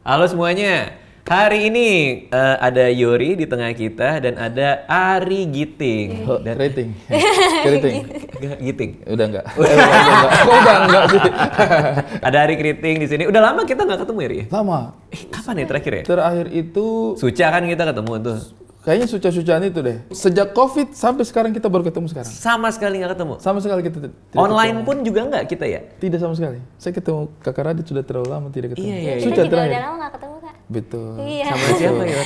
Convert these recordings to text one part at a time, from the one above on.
Halo semuanya. Hari ini uh, ada Yuri di tengah kita dan ada Ari Giting. Oh, dan... Rating. Keriting. Giting. Udah enggak. Udah enggak. Oh, udah enggak ada Ari Keriting di sini. Udah lama kita nggak ketemu Ari. Lama. Eh, kapan ya terakhir ya? Terakhir itu Suca kan kita ketemu tuh. Kayaknya suca-sucaan itu deh. Sejak COVID sampai sekarang kita baru ketemu sekarang. Sama sekali nggak ketemu. Sama sekali kita tidak Online pun juga nggak kita ya? Tidak sama sekali. Saya ketemu Kakak Radit sudah terlalu lama tidak ketemu. Iya, iya, iya. Suca juga terakhir. Udah lama nggak ketemu Kak. Betul. Iya. Sama siapa, ya?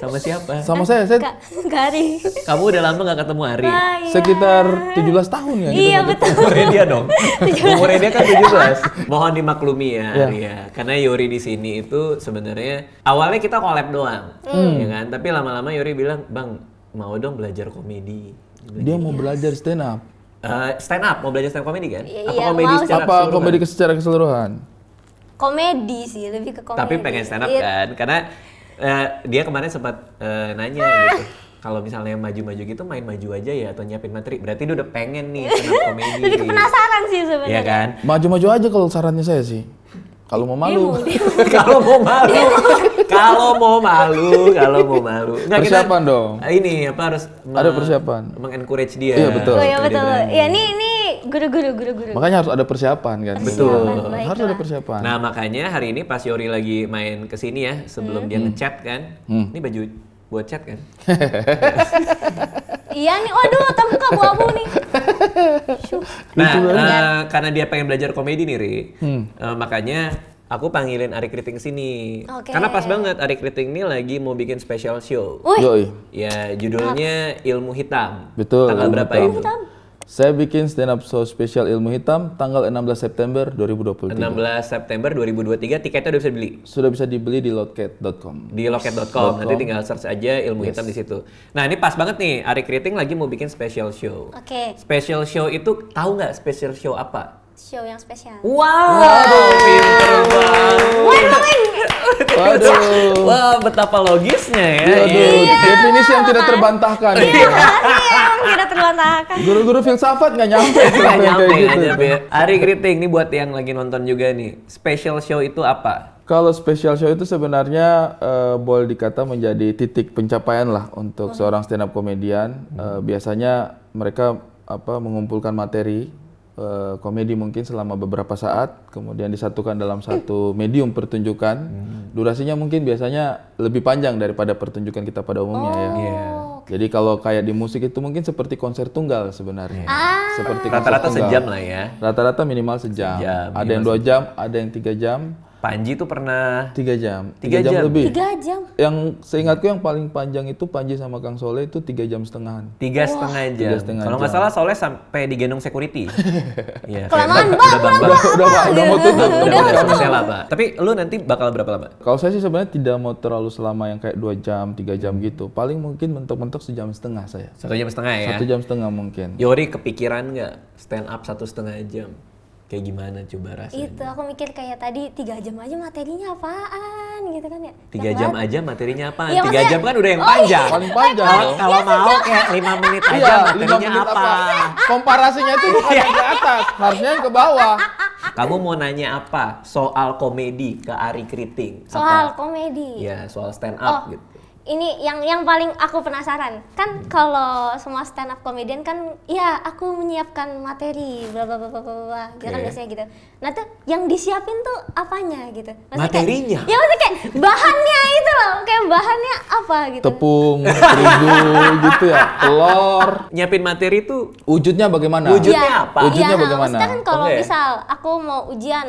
Sama siapa? Sama saya, saya. Kak Ari. Kamu udah lama gak ketemu Ari? Ah, iya. Sekitar 17 tahun ya? Iya, gitu. betul. Umurnya dia dong. Umurnya dia kan 17. Mohon dimaklumi ya, iya. Ari ya. Karena Yori di sini itu sebenarnya awalnya kita collab doang, Mm. ya kan? Tapi lama-lama Yori bilang, "Bang, mau dong belajar komedi." Belajar dia mau belajar stand up. Uh, stand up, mau belajar stand up komedi kan? Iya, apa iya, komedi secara apa keseluruhan? komedi secara keseluruhan? komedi sih lebih ke komedi tapi pengen stand up iya. kan karena uh, dia kemarin sempat uh, nanya gitu kalau misalnya maju-maju gitu main maju aja ya atau nyiapin materi berarti dia udah pengen nih stand up komedi lebih penasaran sih sebenarnya ya kan maju-maju aja kalau sarannya saya sih kalau mau malu. kalau mau malu. kalau mau malu, kalau mau malu. Nggak, persiapan kita, dong. Ini apa harus Ada persiapan. Mengencourage dia. Iya betul. Oh, iya betul. ya ini ini guru guru guru guru. Makanya harus ada persiapan kan. Betul. harus ada persiapan. Nah, makanya hari ini pas Yori lagi main ke sini ya, sebelum hmm. dia hmm. ngechat kan. Hmm. Ini baju buat chat kan? iya nih, waduh tembok abu-abu nih. Nah, uh, karena dia pengen belajar komedi nih, Ri. Hmm. Uh, makanya aku panggilin Ari Kriting sini. Okay. Karena pas banget Ari Kriting ini lagi mau bikin special show. Uy. Ya, judulnya Ilmu Hitam. Betul. Tanggal berapa hitam. itu? Saya bikin stand up show spesial Ilmu Hitam tanggal 16 September 2023. 16 September 2023 tiketnya udah bisa beli. Sudah bisa dibeli di loket.com. Di loket.com Nanti tinggal search aja Ilmu yes. Hitam di situ. Nah, ini pas banget nih Ari Kriting lagi mau bikin special show. Oke. Okay. Special show itu tahu nggak special show apa? Show yang spesial. Wow, wow. pinter banget. Wow. Waduh. Wah, betapa logisnya ya. Waduh, iya, definisi yang tidak iya, terbantahkan. Iya, iya, yang tidak terbantahkan. Guru-guru filsafat nggak nyampe. Nggak nyampe, nggak gitu. nyampe. Ari Kriting, ini buat yang lagi nonton juga nih. Special show itu apa? Kalau special show itu sebenarnya uh, boleh dikata menjadi titik pencapaian lah untuk oh. seorang stand up komedian. Uh, eh, biasanya mereka apa mengumpulkan materi Eh, komedi mungkin selama beberapa saat, kemudian disatukan dalam satu medium pertunjukan. Hmm. Durasinya mungkin biasanya lebih panjang daripada pertunjukan kita pada umumnya ya. oh. ya. Yeah. Jadi kalau kayak di musik itu mungkin seperti konser tunggal sebenarnya. yeah. Iya. Seperti rata-rata sejam lah ya. Rata-rata minimal sejam. sejam ada yang dua jam, ada yang tiga jam Panji itu pernah tiga jam, tiga, jam, jam lebih. Tiga jam. Yang seingatku yang paling panjang itu Panji sama Kang Soleh itu tiga jam setengah Tiga setengah jam. Tiga Kalau nggak salah Soleh sampai di digendong security. Iya. Kelamaan banget udah pak, udah, mau tutup, udah mau tutup. Tapi lu nanti bakal berapa lama? Kalau saya sih sebenarnya tidak mau terlalu selama yang kayak dua jam, tiga jam gitu. Paling mungkin mentok-mentok sejam setengah saya. Satu jam setengah ya? Satu jam setengah mungkin. Yori kepikiran nggak stand up satu setengah jam? kayak gimana coba rasanya? Itu aku mikir kayak tadi tiga jam aja materinya apaan gitu kan ya? Tiga nah, jam banget. aja materinya apa Ya, tiga jam kan udah yang oh, panjang. Oh, Paling panjang. Iya, kalau mau kayak lima menit aja iya, materinya menit apa? apa? Komparasinya itu bukan iya. yang ke atas, harusnya yang ke bawah. Kamu mau nanya apa soal komedi ke Ari Kriting? Soal apa? komedi. Ya soal stand up oh, gitu ini yang yang paling aku penasaran kan hmm. kalau semua stand up comedian kan ya aku menyiapkan materi bla bla bla bla bla gitu kan iya. biasanya gitu nah tuh yang disiapin tuh apanya gitu maksudnya materinya kayak, ya maksudnya kayak bahannya itu loh kayak bahannya apa gitu tepung terigu gitu ya telur nyiapin materi tuh wujudnya bagaimana wujudnya ya, apa iya, wujudnya ya, bagaimana maksudnya kan kalau okay. misal aku mau ujian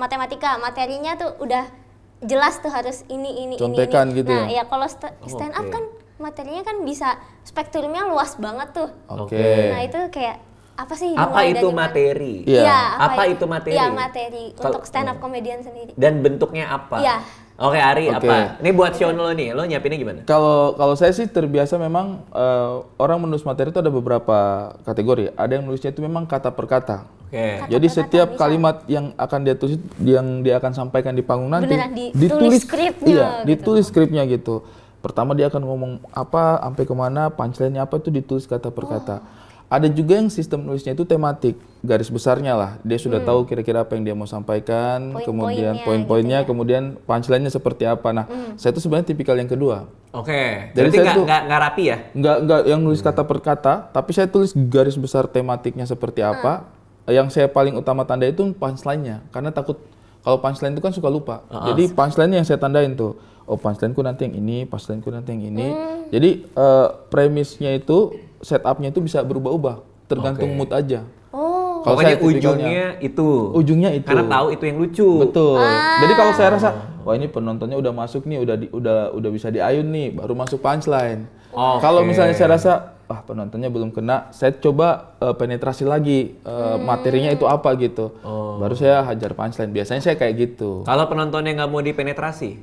matematika materinya tuh udah jelas tuh harus ini ini Contekan ini, ini. gitu nah ya, ya kalau st oh, stand up okay. kan materinya kan bisa spektrumnya luas banget tuh oke okay. nah itu kayak apa sih apa itu materi Iya. ya apa, apa itu, materi ya materi Kalo, untuk stand up komedian sendiri dan bentuknya apa ya Oke Ari, okay. apa? Ini buat Sean lo nih, lo nyiapinnya gimana? Kalau kalau saya sih terbiasa memang uh, orang menulis materi itu ada beberapa kategori. Ada yang nulisnya itu memang kata per kata. Okay. Jadi setiap tulisan. kalimat yang akan dia tulis, yang dia akan sampaikan di panggung nanti, beneran ditulis, skripnya, iya, gitu. ditulis skripnya gitu. Pertama dia akan ngomong apa, sampai kemana, pancelannya apa itu ditulis kata per kata. Oh. Ada juga yang sistem nulisnya itu tematik, garis besarnya lah. Dia sudah hmm. tahu kira-kira apa yang dia mau sampaikan, Point kemudian gitu poin-poinnya, gitu ya? kemudian pancelannya seperti apa. Nah, hmm. saya itu sebenarnya tipikal yang kedua. Oke. Okay. Jadi saya nggak nggak rapi ya? Nggak nggak yang nulis hmm. kata per kata, tapi saya tulis garis besar tematiknya seperti apa, hmm yang saya paling utama tanda itu punchline-nya karena takut kalau punchline itu kan suka lupa. Uh ah, -huh. Ah. Jadi punchline yang saya tandain tuh, oh punchline-ku nanti yang ini, punchline-ku nanti yang ini. Hmm. Jadi uh, eh, premisnya itu, setupnya itu bisa berubah-ubah, tergantung okay. mood aja. Oh. Kalau saya ujungnya itu. Ujungnya itu. Karena tahu itu yang lucu. Betul. Ah. Jadi kalau saya rasa, wah ini penontonnya udah masuk nih, udah di, udah udah bisa diayun nih, baru masuk punchline. Okay. Kalau misalnya saya rasa wah penontonnya belum kena saya coba uh, penetrasi lagi uh, hmm. materinya itu apa gitu oh. baru saya hajar punchline biasanya saya kayak gitu kalau penontonnya nggak mau dipenetrasi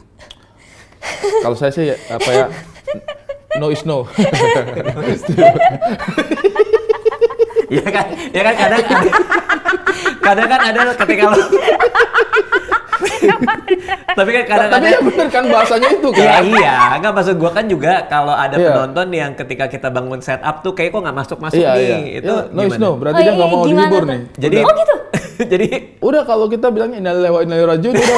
kalau saya sih apa ya no is no Iya kan, ya kan kadang ada, kadang kan ada ketika lo tapi kan kadang-kadang tapi ya bener kan bahasanya itu kan iya iya nggak maksud gua kan juga kalau ada yeah. penonton yang ketika kita bangun setup tuh kayak kok nggak masuk masuk iya, yeah, nih yeah. itu yeah, no, gimana? no berarti oh, dia nggak mau dihibur nih jadi oh gitu jadi udah kalau kita bilang ini lewat ini rajul udah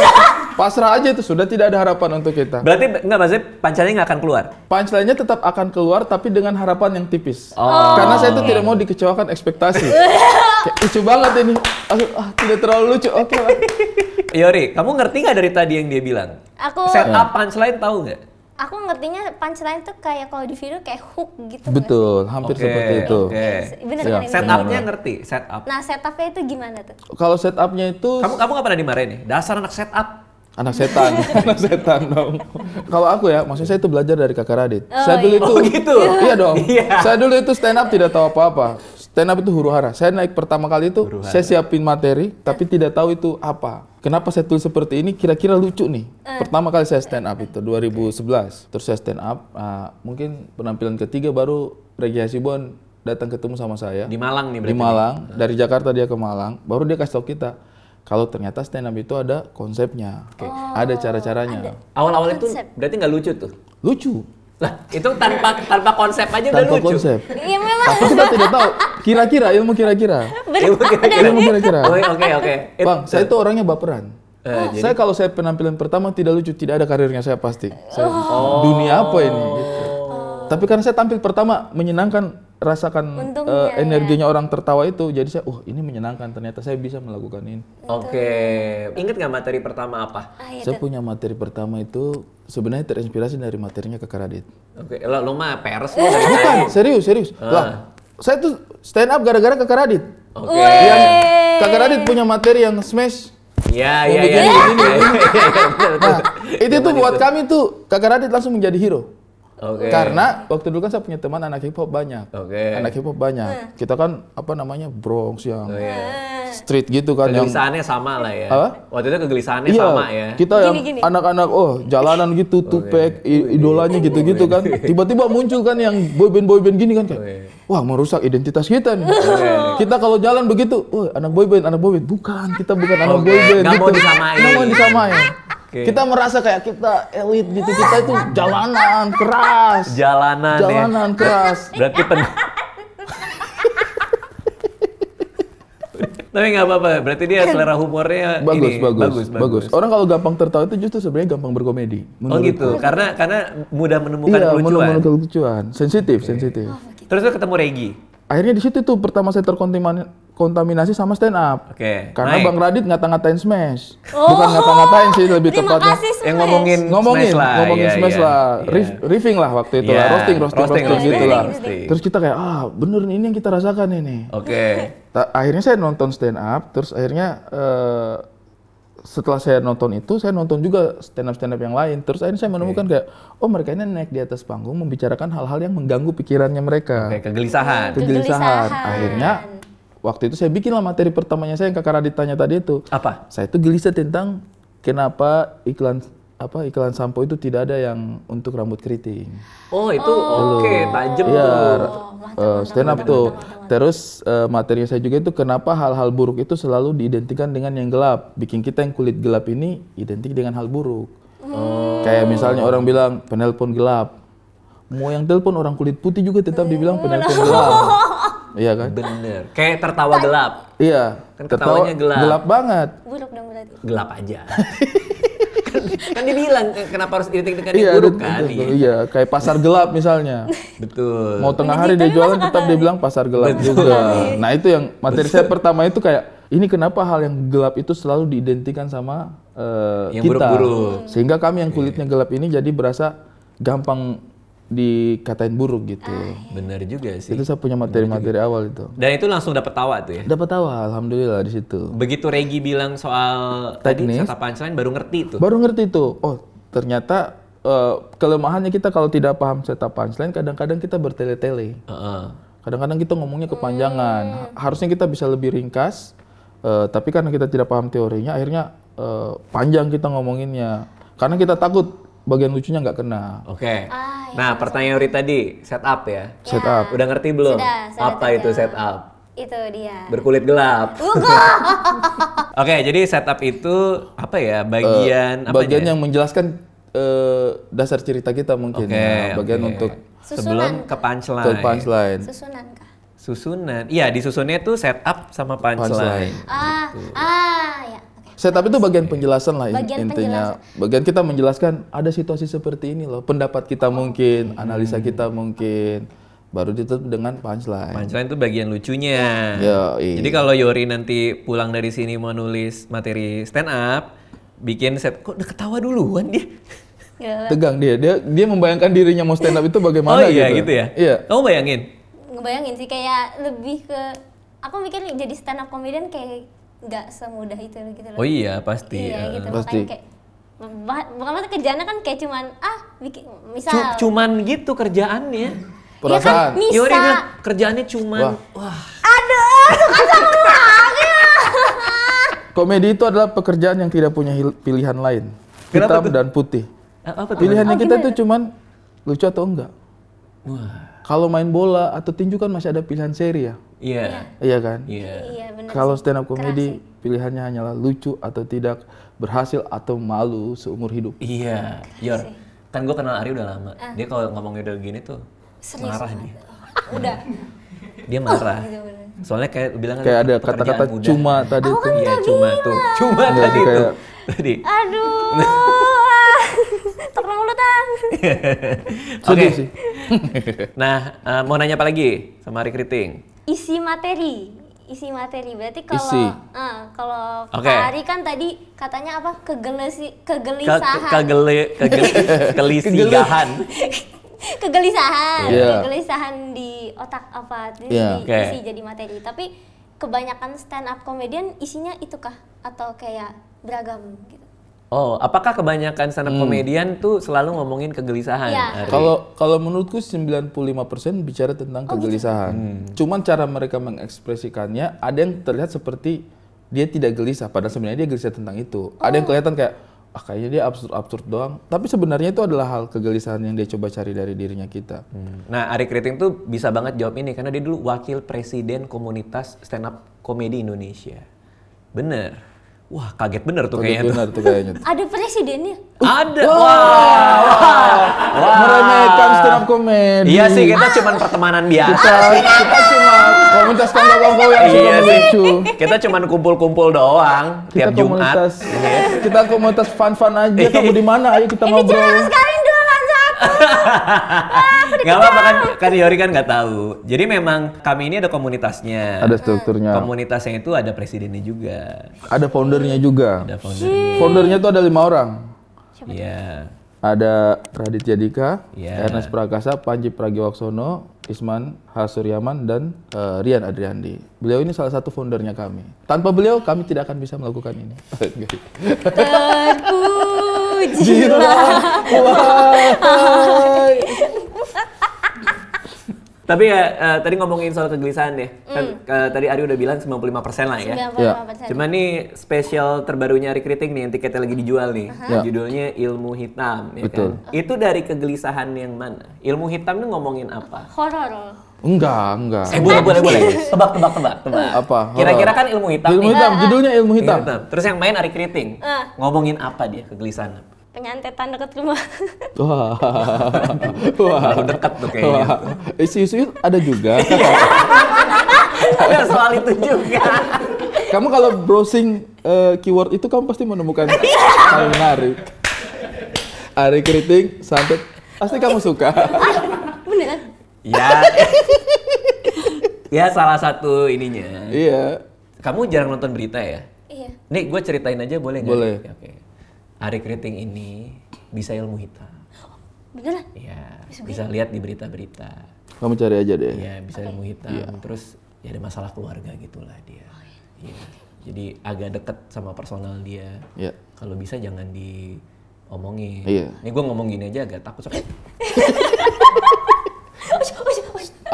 pasrah aja itu sudah tidak ada harapan untuk kita berarti nggak maksudnya pancarnya nggak akan keluar pancarnya tetap akan keluar tapi dengan harapan yang tipis oh. karena saya itu tidak mau dikecewakan ekspektasi lucu banget ini Aduh, ah, tidak terlalu lucu. Oke okay lah. Yori, kamu ngerti nggak dari tadi yang dia bilang? Aku set up punchline tahu nggak? Aku ngertinya punchline tuh kayak kalau di video kayak hook gitu. Betul, hampir okay, seperti itu. Oke. Okay. Bener, ya. kan? set upnya ngerti, set up. Nah, set upnya itu gimana tuh? Kalau set upnya itu Kamu kamu nggak pernah dimarahin nih? Ya? Dasar anak set up anak setan, anak setan dong. Kalau aku ya, maksudnya saya itu belajar dari kakak Radit. Oh, saya dulu iya. itu, oh, gitu. iya dong. Iya. Saya dulu itu stand up tidak tahu apa-apa stand up itu huru hara. Saya naik pertama kali itu, huru -hara. saya siapin materi, tapi tidak tahu itu apa. Kenapa saya tulis seperti ini? Kira-kira lucu nih. Eh. Pertama kali saya stand up itu 2011. Terus saya stand up, nah, mungkin penampilan ketiga baru Regi Hasibuan datang ketemu sama saya. Di Malang nih berarti. Di Malang, nih. dari Jakarta dia ke Malang. Baru dia kasih tau kita, kalau ternyata stand up itu ada konsepnya, okay. oh, ada cara-caranya. Awal-awal itu berarti nggak lucu tuh? Lucu. Lah, itu tanpa tanpa konsep aja tanpa udah lucu. Tanpa konsep. Iya memang. Tapi kita tidak tahu. Kira-kira, ilmu kira-kira. Ilmu kira-kira. kira-kira. Oke, oke. Bang, saya itu orangnya baperan. Uh, oh. Jadi... Saya kalau saya penampilan pertama tidak lucu, tidak ada karirnya saya pasti. Saya, oh. Dunia apa ini? Oh. Gitu. Oh. Tapi karena saya tampil pertama menyenangkan, rasakan eh, Untungnya, uh, energinya ya. orang tertawa itu, jadi saya, uh oh, ini menyenangkan. Ternyata saya bisa melakukan ini. Oke, okay. ingat nggak materi pertama apa? Ah, ya, saya punya materi pertama itu sebenarnya terinspirasi dari materinya ke Radit. Oke, okay. lo, lo mah peres lo. Bukan, serius, serius. Uh. Lah, saya tuh stand up gara-gara ke Radit. Oke. Okay. Yang ke Radit punya materi yang smash. Iya, iya, iya. Nah, itu tuh buat itu. kami tuh ke Radit langsung menjadi hero. Okay. Karena waktu dulu kan saya punya teman anak hip hop banyak. Okay. Anak hip hop banyak. Hmm. Kita kan apa namanya Bronx yang oh, yeah. street gitu kan. Kegelisahannya yang, sama lah ya. Apa? Waktu itu kegelisahannya iya, sama ya. Kita gini, yang anak-anak oh jalanan gitu, okay. tupek, idolanya gitu-gitu kan. Tiba-tiba muncul kan yang boyband boyband gini kan kayak. Okay. Wah merusak identitas kita nih. Okay. Kita kalau jalan begitu, wah anak boyband, anak boyband. Bukan, kita bukan okay. anak boyband. Gak gitu. mau disamain. Gak mau disamain. Okay. Kita merasa kayak kita elit gitu, kita itu jalanan keras. Jalanan. Ya. Jalanan ya. keras. Berarti pen Tapi nggak apa-apa, berarti dia selera humornya bagus, ini, bagus, bagus, bagus. Orang kalau gampang tertawa itu justru sebenarnya gampang berkomedi. Oh gitu, karena karena mudah menemukan iya, kelucuan. menemukan kelucuan. Sensitif, okay. sensitif. Oh, gitu. Terus ketemu Regi? akhirnya di situ tuh pertama saya terkontaminasi sama stand up. Oke. Okay, Karena naik. Bang Radit nggak ngatain Smash. Oh. Bukan ngata-ngatain sih lebih Terima tepatnya. Kasih, smash. Yang ngomongin ngomongin lah, iya, ngomongin yeah, Smash yeah, lah, yeah. riffing lah waktu itu yeah. lah, roasting iya, roasting roasting, roasting, roasting gitu lah. Roasting. Terus kita kayak ah bener ini yang kita rasakan ini. Oke. Okay. Akhirnya saya nonton stand up, terus akhirnya uh, setelah saya nonton itu, saya nonton juga stand up stand up yang lain. Terus akhirnya saya menemukan okay. kayak, oh mereka ini naik di atas panggung membicarakan hal-hal yang mengganggu pikirannya mereka. Okay, kegelisahan. kegelisahan. Akhirnya waktu itu saya bikinlah materi pertamanya saya yang kakak Radit tanya tadi itu. Apa? Saya itu gelisah tentang kenapa iklan apa iklan sampo itu tidak ada yang untuk rambut keriting. Oh itu oh. oke okay, tajam ya, tuh. Oh uh, stand up tuh. Terus uh, materinya saya juga itu kenapa hal-hal buruk itu selalu diidentikan dengan yang gelap, bikin kita yang kulit gelap ini identik dengan hal buruk. Hmm. Kayak misalnya orang bilang penelpon gelap, mau yang telepon orang kulit putih juga tetap dibilang penelpon hmm. gelap. Iya kan? Bener. Kayak tertawa gelap. Iya. Kan tertawanya gelap. Gelap banget. Buruk dong berarti. Gelap aja. kan dibilang kenapa harus identik dengan iya, yang buruk kali. Gitu. Iya. iya, kayak pasar gelap misalnya. betul. Mau tengah hari dia jualan tetap dia bilang pasar gelap juga. Nah, itu yang materi saya pertama itu kayak ini kenapa hal yang gelap itu selalu diidentikan sama uh, yang kita. Buruk -buruk. Sehingga kami yang kulitnya gelap ini jadi berasa gampang dikatain buruk gitu. Ah, iya. benar juga sih. Itu saya punya materi-materi awal itu. Dan itu langsung dapat tawa tuh ya? Dapat tawa, alhamdulillah di situ. Begitu Regi bilang soal teknis, tadi punchline baru ngerti tuh. Baru ngerti tuh. Oh, ternyata uh, kelemahannya kita kalau tidak paham setup punchline, kadang-kadang kita bertele-tele. Uh -uh. Kadang-kadang kita ngomongnya kepanjangan. Hmm. Harusnya kita bisa lebih ringkas, uh, tapi karena kita tidak paham teorinya, akhirnya uh, panjang kita ngomonginnya. Karena kita takut bagian lucunya nggak kena. Oke. Okay. Ah, iya, nah, iya, pertanyaan Ori iya. tadi, setup ya? Setup. Ya. Udah ngerti belum? Sudah, Apa itu setup? Itu dia. Berkulit gelap. Oke, okay, jadi setup itu apa ya? Bagian uh, eh, Bagian Bagian yang menjelaskan uh, dasar cerita kita mungkin. Okay, ya. Bagian okay. untuk Susunan sebelum ke punchline. Ke punchline. Susunan kah? Susunan. Iya, disusunnya tuh setup sama punchline. punchline. Ah, gitu. ah, ya. Setup itu bagian penjelasan lah ya, bagian intinya. Penjelasan. Bagian kita menjelaskan ada situasi seperti ini loh, pendapat kita mungkin, hmm. analisa kita mungkin baru ditutup dengan punchline. Punchline itu bagian lucunya. Yo, Jadi kalau Yori nanti pulang dari sini mau nulis materi stand up, bikin set kok udah ketawa duluan dia. Ya. Tegang dia. Dia dia membayangkan dirinya mau stand up itu bagaimana oh, iya, gitu. gitu ya. Iya. Kamu bayangin? Ngebayangin sih kayak lebih ke aku mikir jadi stand up comedian kayak nggak semudah itu gitu loh. Oh iya pasti. Iya uh, gitu. Pasti. bukan maksudnya kerjaannya kan kayak cuman ah bikin misal cuman gitu kerjaannya. Iya iya kan? Kan? Perasaan. Ya kan, bisa. kerjaannya cuman wah. wah. Aduh, suka sama Komedi itu adalah pekerjaan yang tidak punya pilihan lain. Hitam dan putih. Apa tuh? Pilihannya oh, kita itu cuman lucu atau enggak. Wah. Kalau main bola atau tinju kan masih ada pilihan seri ya. Iya. Yeah. Iya kan? Iya. Yeah. Iya, iya, kalau stand up comedy Kerasi. pilihannya hanyalah lucu atau tidak, berhasil atau malu seumur hidup. Iya. Yeah. Yor, kan gue kenal Ari udah lama. Uh. Dia kalau ngomongnya udah gini tuh Serius marah banget. dia. Oh, udah. dia marah. Iya, Soalnya kayak bilang kan kayak ada kata-kata cuma tadi tuh. Kan iya, cuma tuh. Cuma tadi tuh. Tadi. Aduh. Tolong mulut ah. Oke. Nah, uh, mau nanya apa lagi sama recruiting? Isi materi isi materi berarti kalau uh, kalau okay. kan tadi katanya apa kegelesi kegelisahan ke, ke, kegele kegelisahan yeah. kegelisahan di otak apa di, yeah. okay. isi jadi materi tapi kebanyakan stand up comedian isinya itu kah atau kayak beragam gitu Oh, apakah kebanyakan stand up hmm. komedian tuh selalu ngomongin kegelisahan? Iya. Kalau ya. kalau menurutku 95% bicara tentang oh, gitu? kegelisahan. Gitu? Hmm. Cuman cara mereka mengekspresikannya ada yang terlihat seperti dia tidak gelisah padahal sebenarnya dia gelisah tentang itu. Oh. Ada yang oh. kelihatan kayak ah kayaknya dia absurd-absurd doang. Tapi sebenarnya itu adalah hal kegelisahan yang dia coba cari dari dirinya kita. Hmm. Nah, Ari Kriting tuh bisa banget jawab ini karena dia dulu wakil presiden komunitas stand up komedi Indonesia. Bener. Wah kaget bener tuh kayaknya bener tuh. kayaknya. Ada presidennya. Ada. Wah. Wah. Meremehkan stand up comedy. Iya sih kita cuma cuman pertemanan biasa. Kita, kita cuma komunitas kawan-kawan yang suka iya lucu. Kita cuma kumpul-kumpul doang tiap Jumat. Iya. Kita komunitas fun-fun aja. Kamu di mana? Ayo kita Ini ngobrol nggak apa-apa kan kan Yori kan nggak tahu jadi memang kami ini ada komunitasnya ada strukturnya komunitas yang itu ada presidennya juga ada foundernya juga ada foundernya foundernya itu ada lima orang iya ada Raditya Dika, yeah. Ernest Prakasa, Panji Pragiwaksono, Isman Hasuryaman dan uh, Rian Adriandi. Beliau ini salah satu foundernya kami. Tanpa beliau kami tidak akan bisa melakukan ini. Gila. Wah. Tapi ya uh, tadi ngomongin soal kegelisahan ya. Mm. Uh, tadi Ari udah bilang 95% lah ya. 95%. Yeah. Ya. Cuman nih spesial terbarunya Recruiting nih yang tiketnya lagi dijual nih. Uh -huh. yeah. Judulnya Ilmu Hitam ya Betul. kan. Itu dari kegelisahan yang mana? Ilmu Hitam tuh ngomongin apa? Horor. Enggak, enggak. Eh, boleh, boleh, boleh. Tebak, tebak, tebak, tebak. Apa? Kira-kira kan ilmu hitam. Ilmu hitam, nih. judulnya ilmu hitam. ilmu hitam. Terus yang main Ari Kriting. Uh. Ah. Ngomongin apa dia kegelisahan? penyantetan deket rumah. Wah, wah, dekat tuh kayaknya. Wah. Eh, Isu-isu ada juga. Iya. ada soal itu juga. Kamu kalau browsing uh, keyword itu kamu pasti menemukan iya. hal menarik. Ari keriting, santet, pasti kamu suka. Ah, beneran? Ya. ya salah satu ininya. Iya. Kamu jarang nonton berita ya? Iya. Nih, gue ceritain aja boleh nggak? Boleh. okay. Ari Keriting ini bisa ilmu hitam. Beneran? Iya, bisa lihat di berita-berita. Kamu cari aja deh. Iya, bisa okay. ilmu hitam. Yeah. Terus ya ada masalah keluarga gitulah dia. Oh, iya. Ya. Jadi agak deket sama personal dia. Iya. Yeah. Kalau bisa jangan diomongin. Iya. Ini gue ngomong gini aja agak takut.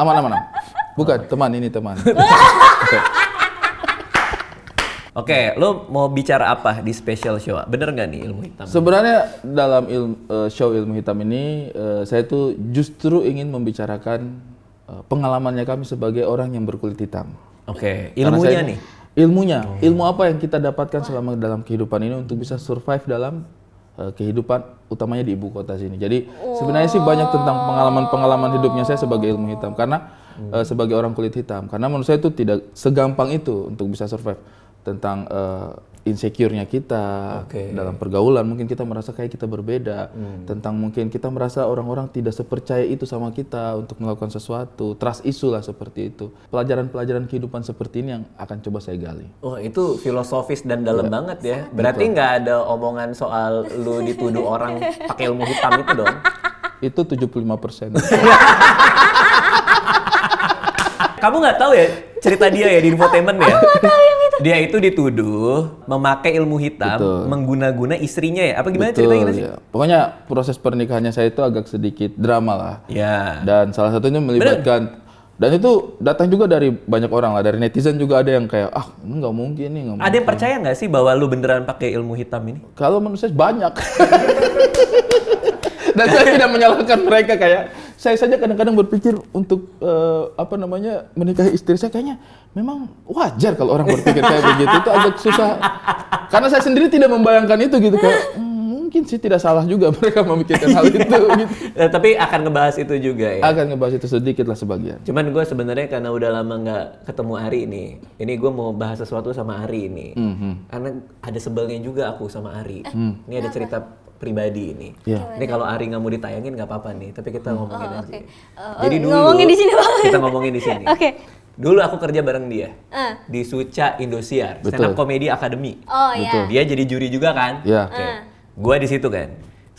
aman, aman, aman. Bukan, teman ini teman. Oke, okay, lo mau bicara apa di special show? Bener nggak nih ilmu hitam? Sebenarnya dalam ilmu, uh, eh, show ilmu hitam ini, uh, saya tuh justru ingin membicarakan uh, pengalamannya kami sebagai orang yang berkulit hitam. Oke, okay. ilmunya saya, nih? Ilmunya, hmm. ilmu apa yang kita dapatkan selama dalam kehidupan ini untuk bisa survive dalam uh, kehidupan utamanya di ibu kota sini. Jadi sebenarnya sih banyak tentang pengalaman-pengalaman hidupnya saya sebagai ilmu hitam karena uh, sebagai orang kulit hitam karena menurut saya itu tidak segampang itu untuk bisa survive tentang uh, insecure-nya kita okay. dalam pergaulan mungkin kita merasa kayak kita berbeda hmm. tentang mungkin kita merasa orang-orang tidak sepercaya itu sama kita untuk melakukan sesuatu trust issue lah seperti itu pelajaran-pelajaran kehidupan seperti ini yang akan coba saya gali oh itu filosofis dan dalam ya. banget ya berarti nggak ada omongan soal lu dituduh orang pakai ilmu hitam itu dong itu 75 persen kamu nggak tahu ya cerita dia ya di infotainment ya tahu dia itu dituduh memakai ilmu hitam, Betul. mengguna-guna istrinya ya. Apa gimana ceritanya sih? Ya. Pokoknya proses pernikahannya saya itu agak sedikit drama lah. Ya. Dan salah satunya melibatkan Bener. Dan itu datang juga dari banyak orang lah, dari netizen juga ada yang kayak ah ini nggak mungkin nih. Gak mungkin. Ada yang percaya nggak sih bahwa lu beneran pakai ilmu hitam ini? Kalau menurut saya banyak. Dan saya tidak menyalahkan mereka kayak saya saja kadang-kadang berpikir untuk uh, apa namanya menikahi istri saya kayaknya memang wajar kalau orang berpikir kayak begitu itu agak susah karena saya sendiri tidak membayangkan itu gitu kayak hmm, mungkin sih tidak salah juga mereka memikirkan hal itu. Iya. Gitu. Nah, tapi akan ngebahas itu juga ya. Akan ngebahas itu sedikit lah sebagian. Cuman gue sebenarnya karena udah lama nggak ketemu Ari ini, ini gue mau bahas sesuatu sama Ari ini. Mm -hmm. Karena ada sebelnya juga aku sama Ari. Mm. Ini ada cerita pribadi ini. Yeah. Ini kalau Ari nggak mau ditayangin nggak apa-apa nih, tapi kita hmm. ngomongin oh, aja. Okay. Uh, Jadi dulu ngomongin di sini Kita ngomongin di sini. Oke. okay. Dulu aku kerja bareng dia uh. di Suca Indosiar, Betul. Stand Up Comedy Academy. Oh iya. Dia jadi juri juga kan? Iya. Yeah. Oke. Okay. Uh. Gua di situ kan.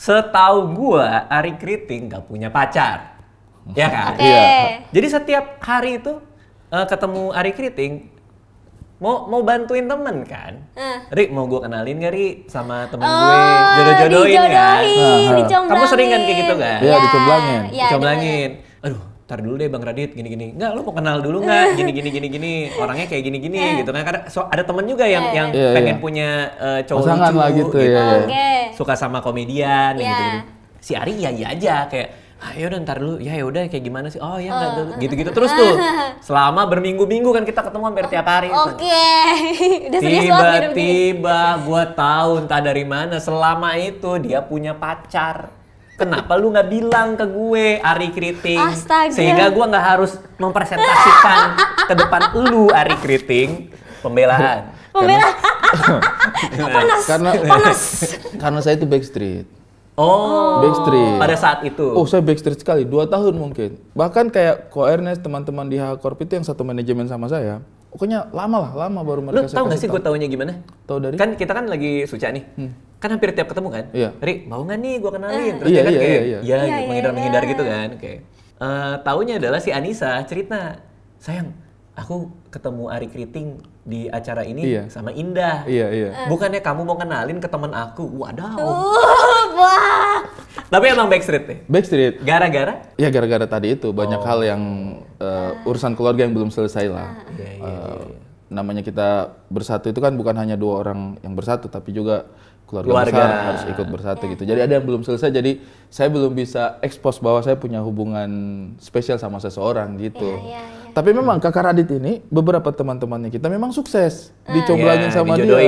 Setahu gua Ari Kriting nggak punya pacar. ya kan? Okay. Yeah. Jadi setiap hari itu uh, ketemu Ari Kriting, mau mau bantuin temen kan uh. Ri mau gue kenalin gak Ri sama temen oh, gue jodoh-jodohin kan uh, kamu sering kan kayak gitu kan iya ya, dicomblangin ya, dicomblangin aduh ntar dulu deh Bang Radit gini-gini. Enggak, lu mau kenal dulu nggak? Gini-gini gini-gini. Orangnya kayak gini-gini iya. gitu kan. Karena so, ada temen juga yang yeah, iya. yang yeah, iya. pengen yeah. punya uh, cowok lucu lah gitu, gitu. Yeah, yeah. Suka sama komedian yeah. gitu, gitu. Si Ari ya iya aja kayak ayo ah, ya udah ntar lu ya ya udah kayak gimana sih oh ya enggak oh. gitu-gitu terus tuh selama berminggu-minggu kan kita ketemu hampir tiap hari oke okay. tiba-tiba gue tahu entah dari mana selama itu dia punya pacar kenapa lu nggak bilang ke gue Ari Kriting Astaga. sehingga gue nggak harus mempresentasikan ke depan lu Ari Kriting pembelaan pembelaan karena, panas karena karena saya itu backstreet Oh, backstreet. Pada saat itu. Oh, saya backstreet sekali, dua tahun mungkin. Bahkan kayak Ko Ernest, teman-teman di HH Corp itu yang satu manajemen sama saya, pokoknya lama lah, lama baru mereka. Lu tau gak sih gue tahunya gimana? Tahu dari? Kan kita kan lagi suca nih. Hmm. Kan hampir tiap ketemu kan? Iya. Ri, mau gak nih gue kenalin? Eh. Terus iya, kan iya, kayak, iya, iya. Ya, iya, menghindar-menghindar gitu, iya, iya. gitu iya. kan. Oke. Okay. Uh, iya, adalah si Anissa cerita, sayang, aku ketemu Ari Kriting di acara ini iya. sama Indah. Iya, iya. Eh. Bukannya kamu mau kenalin ke teman aku. Waduh. Uh, wah. Tapi emang backstreet deh. Backstreet. Gara-gara? Ya gara-gara tadi itu banyak oh. hal yang uh, urusan keluarga yang belum selesai lah. Ah. Iya, iya, eh, iya, iya. namanya kita bersatu itu kan bukan hanya dua orang yang bersatu tapi juga keluarga, keluarga. besar harus ikut bersatu iya. gitu. Jadi ada yang belum selesai. Jadi saya belum bisa expose bahwa saya punya hubungan spesial sama seseorang gitu. ya, tapi memang Kakak Radit ini beberapa teman-temannya kita memang sukses ah, dicomblangin yeah, sama dijodohin.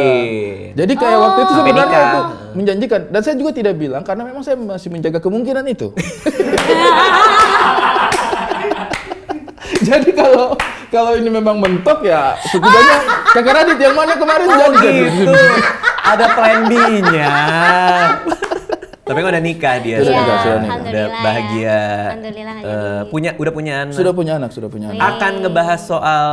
dia. Jadi kayak oh. waktu itu oh. sebenarnya itu menjanjikan dan saya juga tidak bilang karena memang saya masih menjaga kemungkinan itu. Jadi kalau kalau ini memang mentok ya setidaknya Kakak Radit yang mana kemarin oh, jadi gitu. Ada plan B-nya. Tapi kan udah nikah dia. Sudah nikah, sudah nikah. Udah bahagia. Alhamdulillah. Uh, punya udah punya anak. Sudah punya anak, sudah punya anak. Akan ngebahas soal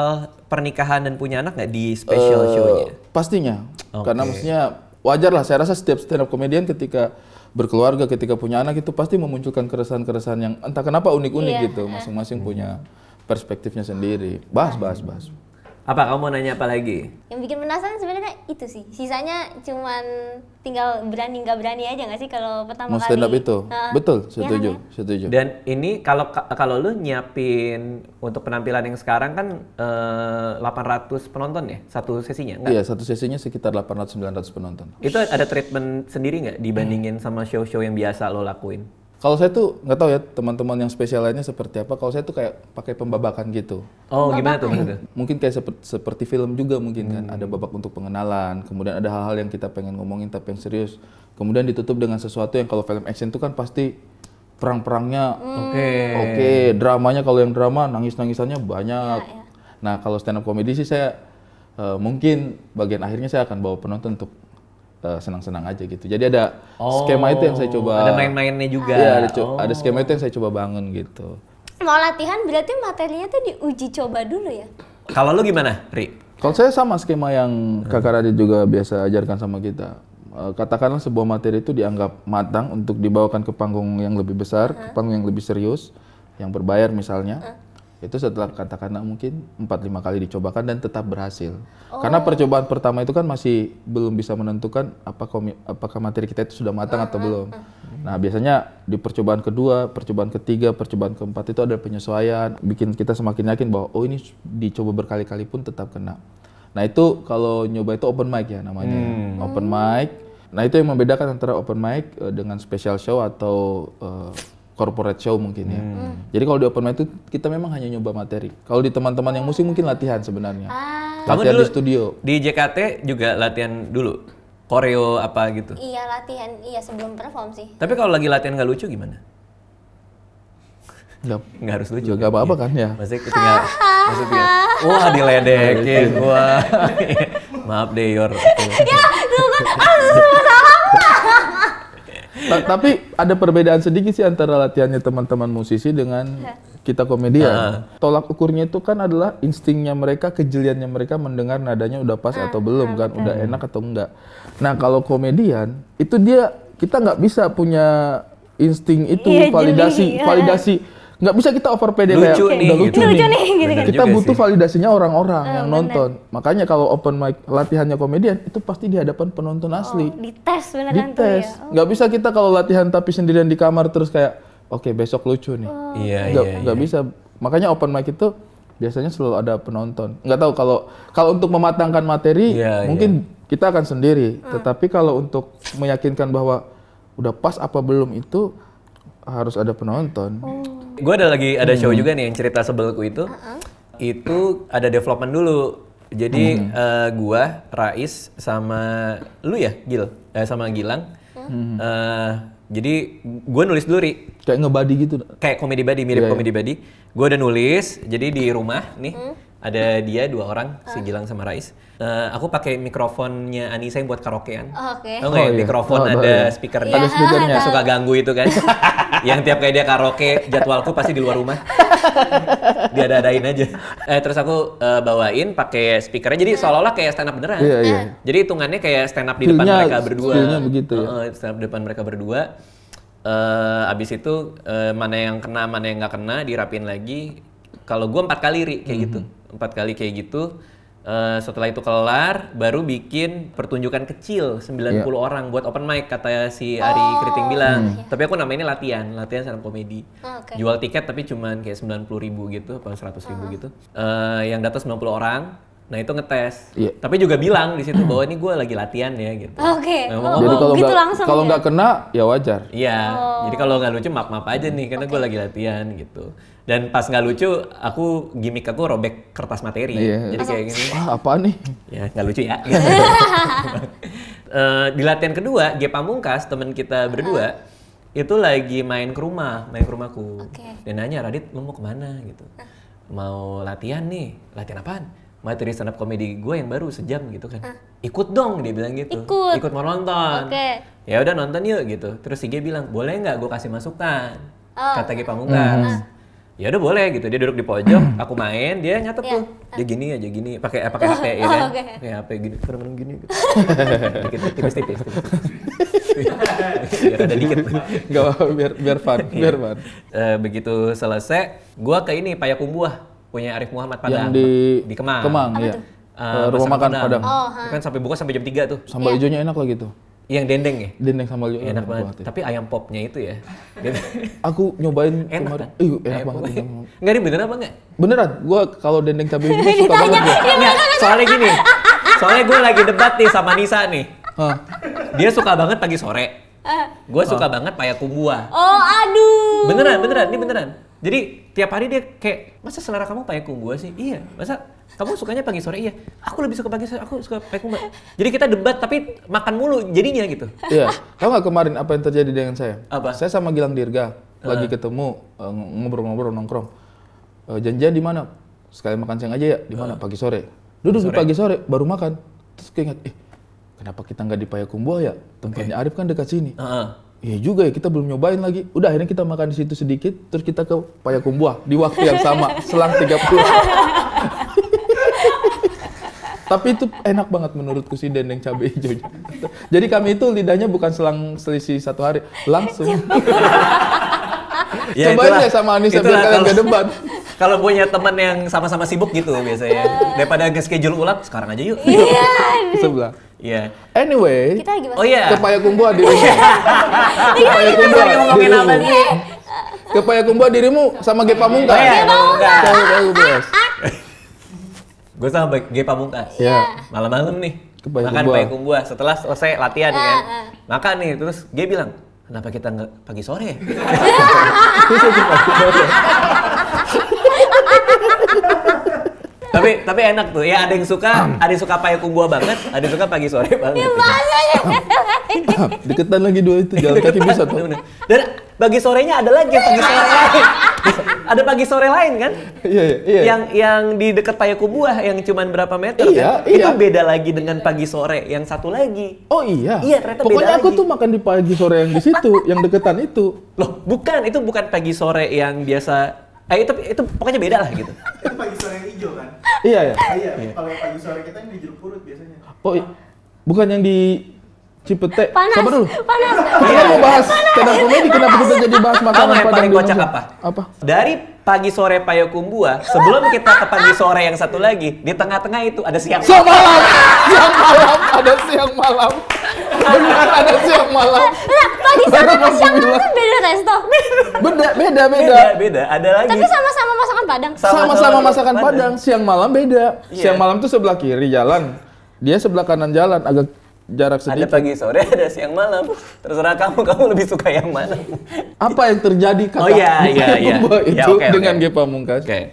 pernikahan dan punya anak nggak di special uh, show-nya? Pastinya. Okay. Karena maksudnya wajar lah saya rasa setiap stand up comedian ketika berkeluarga ketika punya anak itu pasti memunculkan keresahan-keresahan yang entah kenapa unik-unik yeah. gitu masing-masing punya perspektifnya sendiri bahas bahas bahas apa kamu mau nanya apa lagi? Yang bikin penasaran sebenarnya itu sih. Sisanya cuman tinggal berani nggak berani aja nggak sih kalau pertama mau kali. stand up itu. Uh, Betul, iya setuju, ya? setuju. Dan ini kalau kalau lu nyiapin untuk penampilan yang sekarang kan uh, eh, 800 penonton ya satu sesinya? Enggak? Iya, satu sesinya sekitar 800 900 penonton. Itu ada treatment sendiri nggak dibandingin hmm. sama show-show yang biasa lo lakuin? Kalau saya tuh nggak tahu ya teman-teman yang spesial lainnya seperti apa. Kalau saya tuh kayak pakai pembabakan gitu. Oh gimana tuh Mungkin kayak seperti, seperti film juga mungkin kan. hmm. kan ada babak untuk pengenalan. Kemudian ada hal-hal yang kita pengen ngomongin tapi yang serius. Kemudian ditutup dengan sesuatu yang kalau film action tuh kan pasti perang-perangnya oke. Hmm. Oke, okay. dramanya kalau yang drama nangis-nangisannya banyak. Ya, ya. Nah, kalau stand up comedy sih saya uh, mungkin bagian akhirnya saya akan bawa penonton untuk Eh, senang-senang aja gitu. Jadi ada oh, skema itu yang saya oh, coba. Ada main-mainnya juga. Iya, ada, oh. ada skema itu yang saya coba bangun gitu. Mau latihan berarti materinya tuh diuji coba dulu ya? Kalau lu gimana, Ri? Kalau saya sama skema yang Kakak Radit juga biasa ajarkan sama kita. Eh, katakanlah sebuah materi itu dianggap matang untuk dibawakan ke panggung yang lebih besar, -huh. ke panggung yang lebih serius, yang berbayar misalnya. -huh itu setelah katakanlah mungkin 4-5 kali dicobakan dan tetap berhasil. Oh. Karena percobaan pertama itu kan masih belum bisa menentukan apa apakah materi kita itu sudah matang atau belum. Nah, biasanya di percobaan kedua, percobaan ketiga, percobaan keempat itu ada penyesuaian, bikin kita semakin yakin bahwa oh ini dicoba berkali-kali pun tetap kena. Nah, itu kalau nyoba itu open mic ya namanya. Hmm. Open mic. Nah, itu yang membedakan antara open mic eh, dengan special show atau uh, corporate show mungkin ya. Hmm. hmm. Jadi kalau di open mic itu kita memang hanya nyoba materi. Kalau di teman-teman yang musik mungkin latihan sebenarnya. Ah. Latihan dulu di studio. Di JKT juga latihan dulu. Koreo apa gitu. Iya, latihan. Iya, sebelum perform sih. Tapi kalau lagi latihan nggak lucu gimana? Nggak, enggak harus lucu. juga kan? apa-apa iya. kan ya. Maksudnya ketika, maksudnya, wah diledekin, wah. Maaf deh, Yor. ya, tuh kan. Tapi ada perbedaan sedikit sih antara latihannya teman-teman musisi dengan kita komedian. Uh. Tolak ukurnya itu kan adalah instingnya mereka, kejeliannya mereka mendengar nadanya udah pas uh, atau belum uh, kan, udah enak atau enggak. Nah kalau komedian itu dia kita nggak bisa punya insting itu iya, validasi, validasi nggak bisa kita overpay deh lucu kayak, nih, udah gitu. lucu, nih. nih gitu, Kita gitu. butuh validasinya orang-orang oh, yang bener. nonton. Makanya kalau open mic latihannya komedian itu pasti di hadapan penonton oh, asli. Oh, dites beneran dites. tuh ya. Oh. bisa kita kalau latihan tapi sendirian di kamar terus kayak oke okay, besok lucu nih. Oh. Iya, nggak, iya, iya. Nggak bisa. Makanya open mic itu biasanya selalu ada penonton. Nggak tahu kalau kalau untuk mematangkan materi iya, iya. mungkin iya. kita akan sendiri. Hmm. Tetapi kalau untuk meyakinkan bahwa udah pas apa belum itu harus ada penonton. Oh. Gue ada lagi ada show hmm. juga nih yang cerita sebelku itu. Itu ada development dulu. Jadi gue, hmm. uh, gua, Rais sama lu ya, Gil, eh, sama Gilang. Hmm. Eh, jadi gue nulis dulu ri. Kayak ngebadi gitu. Kayak komedi badi, mirip iya, iya. komedi yeah. badi. Gue udah nulis, jadi di rumah nih ada dia dua orang si ah. Gilang sama Rais. Uh, aku pakai mikrofonnya Anisa yang buat karaokean. Oh, oke. Okay. Oh, iya. mikrofon oh, ada iya. speakernya. Ada speakernya. Suka ganggu itu kan. yang tiap kali dia karaoke jadwalku pasti di luar rumah. dia ada adain aja. Eh, terus aku uh, bawain pakai speakernya. Jadi nah. seolah-olah kayak stand up beneran. Iya, iya. Nah. Jadi hitungannya kayak stand up di depan mereka berdua. begitu. Ya. Uh, stand up di depan mereka berdua uh, abis itu uh, mana yang kena mana yang nggak kena dirapin lagi kalau gue empat kali ri kayak mm -hmm. gitu empat kali kayak gitu Uh, setelah itu kelar, baru bikin pertunjukan kecil 90 yeah. Iya. orang buat open mic kata si Ari oh, Kriting bilang. Hmm. Tapi aku namanya ini latihan, latihan sama komedi. Oh, okay. Jual tiket tapi cuma kayak 90 ribu gitu, apa 100 ribu uh -huh. gitu. Uh, yang datang 90 orang, Nah itu ngetes. Yeah. Tapi juga bilang di situ bahwa ini gue lagi latihan ya gitu. Oh, oke. Okay. Nah, oh, jadi kalau gitu nggak kalau ya? nggak kena ya wajar. Iya. Oh. Jadi kalau nggak lucu maaf maaf aja nih karena okay. gue lagi latihan gitu. Dan pas nggak lucu aku gimmick aku robek kertas materi. Yeah. Jadi kayak gini. Wah apa nih? Ya nggak lucu ya. Gitu. uh, di latihan kedua G Pamungkas teman kita berdua. Uh itu lagi main ke rumah, main ke rumahku. Okay. Dan nanya, Radit, lu mau kemana? gitu. Mau latihan nih, latihan apaan? materi stand up comedy gue yang baru sejam gitu kan. Uh. Ikut dong dia bilang gitu. Ikut. Ikut mau nonton. Okay. Ya udah nonton yuk gitu. Terus si G bilang, "Boleh nggak gue kasih masukan?" Oh. Kata G Pamungkas. Ah. Ya udah boleh gitu. Dia duduk di pojok, aku main, dia nyatet ya, tuh. Ah. Dia gini aja ya, gini, pakai eh, pakai HP oh, ya oh, kan. okay. HP gini, kadang gini gitu. dikit tipis-tipis. biar ada dikit. nggak biar biar fun, iya. biar fun. Uh, begitu selesai, gue ke ini payakumbuh punya Arif Muhammad Padang yang di, di Kemang. Kemang Apa ya. Uh, rumah makan Padang. Padang. Oh, kan sampai buka sampai jam 3 tuh. Sambal yeah. enak lah gitu. Yang dendeng ya? Dendeng sambal hijau. Enak, enak banget. banget. Ya. Tapi ayam popnya itu ya. Aku nyobain enak kemarin. Kan? Ih, enak ayam banget. Enggak ini beneran apa enggak? Beneran. Gua kalau dendeng cabai ini suka banget gua. Enggak, soalnya gini. Soalnya gue lagi debat nih sama Nisa nih. Huh. Dia suka banget pagi sore. Eh. Gue suka huh. banget payakumbuah. Oh, aduh. Beneran, beneran. Ini beneran jadi tiap hari dia kayak, masa selera kamu payekung gue sih? Iya, masa kamu sukanya pagi sore? Iya, aku lebih suka pagi sore, aku suka payekung. Jadi kita debat tapi makan mulu jadinya gitu. Iya, tau gak kemarin apa yang terjadi dengan saya? Apa? Saya sama Gilang Dirga, uh. lagi eh. ketemu, eh, ngobrol-ngobrol, nongkrong. Eh, Janjian di mana? Sekali makan siang aja ya, di mana? Pagi sore. Duduk di pagi sore, baru makan. Terus keinget, eh kenapa kita nggak di Payakumbuh ya? Tempatnya okay. Arif kan dekat sini. Iya juga ya kita belum nyobain lagi. Udah akhirnya kita makan di situ sedikit, terus kita ke Payakumbuh di waktu yang sama selang 30. Tapi itu enak banget menurutku sih dendeng cabai hijaunya. Jadi kami itu lidahnya bukan selang selisih satu hari, langsung ya, Coba aja sama Anis sambil kalian kalau, gak debat. Kalau punya teman yang sama-sama sibuk gitu biasanya. Iya. Daripada nge-schedule ulang, sekarang aja yuk. Iya. Sebelah. Iya. Yeah. Anyway, kita lagi oh iya. Yeah. Kepayakumbuh dirimu. Kepayakumbuh ngomongin apa sih? kumbu dirimu sama Ge Pamungkas. Oh, iya. Ge Pamungkas. Gue sama Gepa Mungka. Iya. Malam-malam nih. Kepayakumbuh. Makan kepayakumbuh setelah selesai latihan iya, kan. Iya. Makan nih, terus Ge bilang, Kenapa kita nggak pagi sore tapi tapi enak tuh ya ada yang suka ada yang suka payung gua banget ada yang suka pagi sore banget ya? deketan lagi dua itu jalan kaki bisa tuh dan Pagi sorenya ada lagi yang pagi sore lain. ada pagi sore lain kan? Iya, iya. iya. Yang yang di dekat buah yang cuman berapa meter iya, kan? Iya. Itu beda lagi dengan pagi sore yang satu lagi. Oh iya. Iya, ternyata Pokoknya beda aku lagi. tuh makan di pagi sore yang di situ, yang deketan itu. Loh, bukan, itu bukan pagi sore yang biasa Eh itu itu pokoknya beda lah gitu. itu pagi sore yang hijau kan? Iya, iya iya, iya. Kalau pagi sore kita yang di jeruk purut biasanya. Oh, bukan yang di Cipete. Panas. Sabar dulu. Panas. Kita mau bahas tentang komedi kenapa kita jadi bahas makanan Padang. paling kocak apa? Apa? Dari pagi sore Payakumbua, sebelum kita ke pagi sore yang satu lagi, di tengah-tengah itu ada siang malam. Siang malam. Siang malam, ada siang malam. Benar ada siang malam. Nah, pagi sore sama siang malam itu beda resto. Kan, beda, beda, beda. Beda, Ada lagi. Tapi sama-sama masakan Padang. Sama-sama masakan Padang. Siang malam beda. Iya. Siang malam itu sebelah kiri jalan. Dia sebelah kanan jalan agak jarak sedikit. Ada pagi sore, ada siang malam. Terserah kamu, kamu lebih suka yang mana? Apa yang terjadi kata oh, iya, iya, iya. Ya, itu ya, okay, dengan okay. Ge Pamungkas? Okay.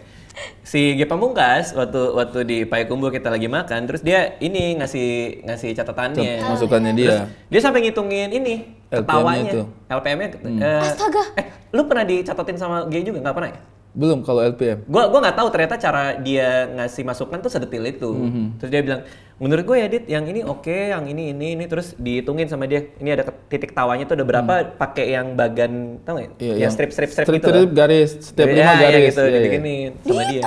Si Ge Pamungkas waktu waktu di Payakumbuh kita lagi makan, terus dia ini ngasih ngasih catatannya. Masukannya dia. Terus, dia sampai ngitungin ini ketawanya, LPM-nya. lpm hmm. uh, eh, Astaga. Eh, lu pernah dicatatin sama G juga Gak pernah ya? Belum kalau LPM. Gua gua nggak tahu ternyata cara dia ngasih masukan tuh sedetil itu. Mm -hmm. Terus dia bilang, "Menurut gue ya, Dit, yang ini oke, okay, yang ini ini ini terus dihitungin sama dia. Ini ada titik tawanya tuh ada berapa mm. pakai yang bagan tahu enggak? Yeah, yang iya. strip-strip strip, strip, strip, strip gitu. Strip garis, setiap lima ya, garis. Ya, gitu, yeah, iya. gini yeah. sama dia.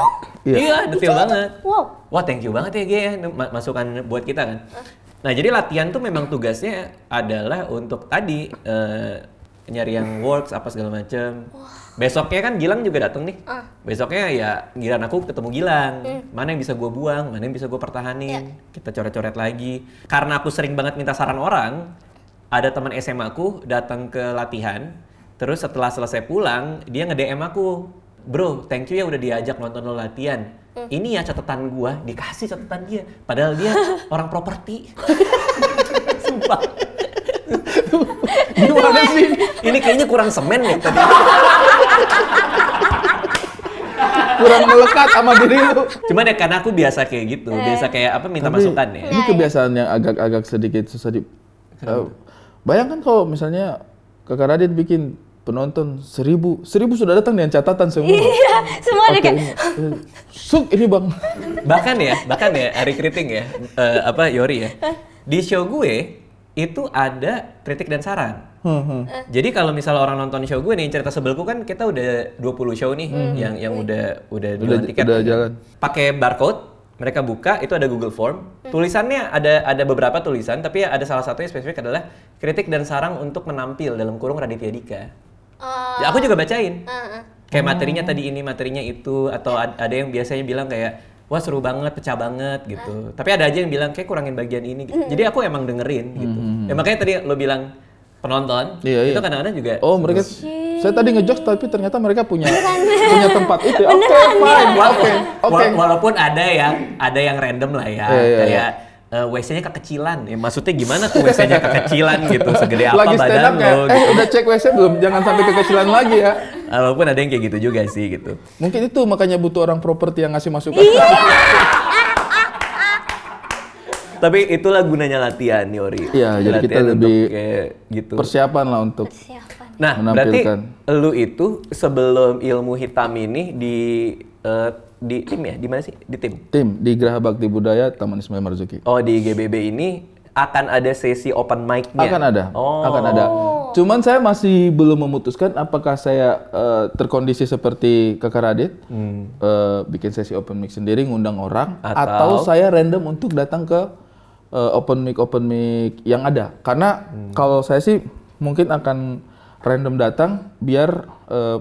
Iya, yeah. yeah, banget. Wow. Wah, thank you banget ya, G, ya, masukan buat kita kan. Nah, jadi latihan tuh memang tugasnya adalah untuk tadi uh, nyari yang works apa segala macam. Wow Besoknya kan Gilang juga datang nih. Uh. Besoknya ya giliran aku ketemu Gilang. Hmm. Mana yang bisa gue buang, mana yang bisa gue pertahanin. Yeah. Kita coret-coret lagi. Karena aku sering banget minta saran orang, ada teman SMA aku datang ke latihan. Terus setelah selesai pulang, dia nge-DM aku. Bro, thank you ya udah diajak nonton lo latihan. Hmm. Ini ya catatan gue, dikasih catatan dia. Padahal dia orang properti. Sumpah. Gimana sih? Ini kayaknya kurang semen nih tadi. kurang melekat sama diri lu. Cuman ya karena aku biasa kayak gitu, eh. biasa kayak apa minta Tapi, masukan ya. Ini kebiasaan yang agak-agak sedikit susah di uh, Bayangkan kalau misalnya Kakak Radit bikin penonton seribu, seribu sudah datang dengan catatan semua. Iya, semua okay, kayak. Eh, suk ini bang. Bahkan ya, bahkan ya Ari Kriting ya, uh, apa Yori ya. Di show gue itu ada kritik dan saran. Hmm, hmm. Eh. Jadi kalau misalnya orang nonton show gue nih cerita sebelku kan kita udah 20 show nih hmm. yang yang hmm. udah udah tiket. Udah jalan. Pakai barcode, mereka buka itu ada Google Form. Hmm. Tulisannya ada ada beberapa tulisan tapi ada salah satunya spesifik adalah kritik dan saran untuk menampil dalam kurung Raditya Dika. Uh. Aku juga bacain. Uh, uh. Kayak materinya oh. tadi ini, materinya itu atau ada yang biasanya bilang kayak wah seru banget, pecah banget gitu. Ah. Tapi ada aja yang bilang kayak kurangin bagian ini. Gitu. Jadi aku emang dengerin gitu. Ya makanya tadi lo bilang penonton iya, itu iya. kadang-kadang juga oh mereka saya tadi ngejokes tapi ternyata mereka punya punya tempat itu oke okay, fine ya? oke okay, okay. walaupun ada yang ada yang random lah ya yeah, yeah, iya. kayak Yeah uh, eh, WC-nya kekecilan. Ya, maksudnya gimana tuh WC-nya kekecilan gitu, segede apa lagi badan up, lo? Eh, gitu. udah cek WC belum? Jangan sampai kekecilan lagi ya. Walaupun ada yang kayak gitu juga sih gitu. Mungkin itu makanya butuh orang properti yang ngasih masukan. Iya. Tapi itulah gunanya latihan, Yori. Iya, jadi kita lebih kayak gitu. persiapan lah untuk persiapan. Nah, berarti lu itu sebelum ilmu hitam ini di uh, di tim ya? Di mana sih? Di tim? Tim di Geraha Bakti Budaya Taman Ismail Marzuki. Oh, di GBB ini akan ada sesi open mic-nya. Akan ada. Oh. Akan ada. Cuman saya masih belum memutuskan apakah saya uh, terkondisi seperti Kakak Radit hmm. uh, bikin sesi open mic sendiri ngundang orang atau, atau saya random untuk datang ke uh, open mic open mic yang ada. Karena hmm. kalau saya sih mungkin akan random datang biar uh,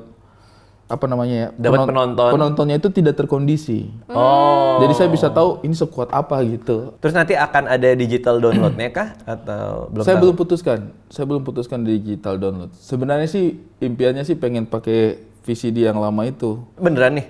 apa namanya ya dapat penonton, penontonnya itu tidak terkondisi oh jadi saya bisa oh. tahu ini sekuat apa gitu terus nanti akan ada digital downloadnya kah atau belum saya tahu? belum putuskan saya belum putuskan digital download sebenarnya sih impiannya sih pengen pakai VCD yang lama itu beneran nih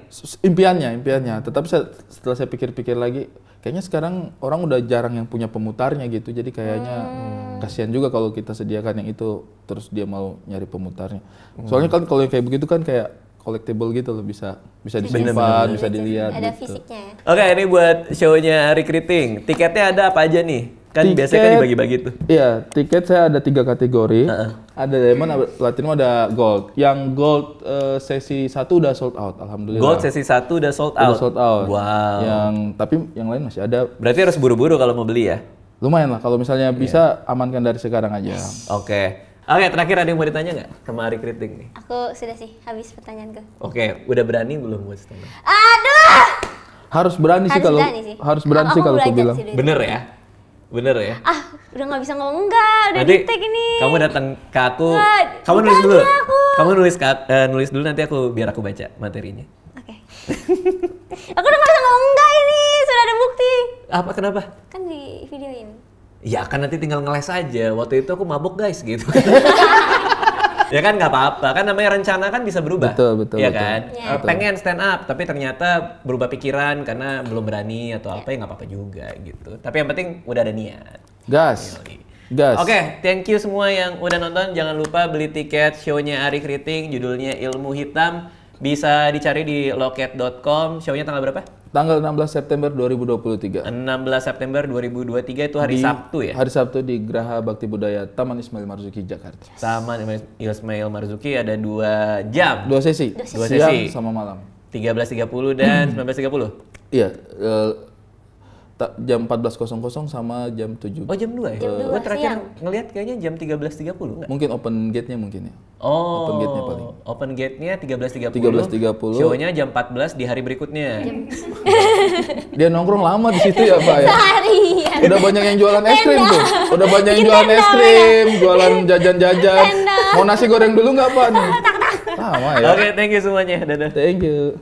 impiannya impiannya tetapi setelah saya pikir-pikir lagi kayaknya sekarang orang udah jarang yang punya pemutarnya gitu jadi kayaknya hmm. kasihan juga kalau kita sediakan yang itu terus dia mau nyari pemutarnya hmm. soalnya kan kalau yang kayak begitu kan kayak collectible gitu loh bisa bisa iya. disimpan, bisa dilihat ada gitu. fisiknya. Oke, okay, ini buat show-nya Recruiting. Tiketnya ada apa aja nih? Kan tiket, biasanya kan dibagi-bagi tuh. Iya, tiket saya ada tiga kategori. Uh -uh. Ada diamond, ada platinum, ada gold. Yang gold uh, sesi satu udah sold out, alhamdulillah. Gold sesi satu udah sold out. Udah sold out. Wow. Yang tapi yang lain masih ada. Berarti harus buru-buru kalau mau beli ya? Lumayan lah kalau misalnya yeah. bisa amankan dari sekarang aja. Oke. Okay. Oke, okay, terakhir ada yang mau ditanya nggak sama Ari Kritik nih? Aku sudah sih, habis pertanyaan pertanyaanku. Oke, okay, udah berani belum buat stand up? Aduh! Harus berani harus sih kalau harus berani sih kalau aku bilang. Sih Bener ya? Bener ya? Ah, udah nggak bisa ngomong enggak, udah nanti di ini. Kamu datang ke aku, Nah, kamu nulis dulu. Aku. Kamu nulis uh, nulis dulu nanti aku biar aku baca materinya. Oke. Okay. aku udah nggak bisa ngomong enggak ini, sudah ada bukti. Apa kenapa? Kan di videoin ya kan nanti tinggal ngeles aja waktu itu aku mabuk guys gitu ya kan nggak apa-apa kan namanya rencana kan bisa berubah betul betul ya betul. kan yeah. Iya. pengen stand up tapi ternyata berubah pikiran karena belum berani atau apa ya nggak apa-apa juga gitu tapi yang penting udah ada niat gas oke okay, thank you semua yang udah nonton jangan lupa beli tiket shownya Ari Kriting judulnya Ilmu Hitam bisa dicari di loket.com shownya tanggal berapa Tanggal 16 September 2023. 16 September 2023 itu hari di, Sabtu ya? Hari Sabtu di Graha Bakti Budaya Taman Ismail Marzuki Jakarta. Taman Ismail Marzuki ada dua jam. Dua sesi. Dua sesi. Dua sesi. Siang sama malam. 13.30 dan 19.30? Iya, uh, jam 14.00 sama jam 7. Oh, jam 2 ya? Jam 2 terakhir ngelihat kayaknya jam 13.30 puluh Mungkin open gate-nya mungkin ya. Oh. Open gate-nya paling. Open gate-nya 13.30. 13.30. Show-nya jam 14 di hari berikutnya. Dia nongkrong lama di situ ya, Pak ya? Sehari. Udah banyak yang jualan es krim tuh. Udah banyak yang jualan es krim, jualan jajan-jajan. Mau nasi goreng dulu nggak, Pak? Nih? Lama ya. Oke, thank you semuanya. Dadah. Thank you.